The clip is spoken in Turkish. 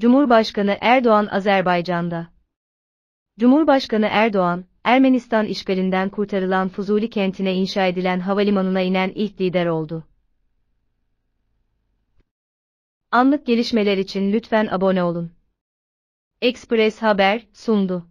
Cumhurbaşkanı Erdoğan Azerbaycan'da. Cumhurbaşkanı Erdoğan, Ermenistan işgalinden kurtarılan Fuzuli kentine inşa edilen havalimanına inen ilk lider oldu. Anlık gelişmeler için lütfen abone olun. Express Haber sundu.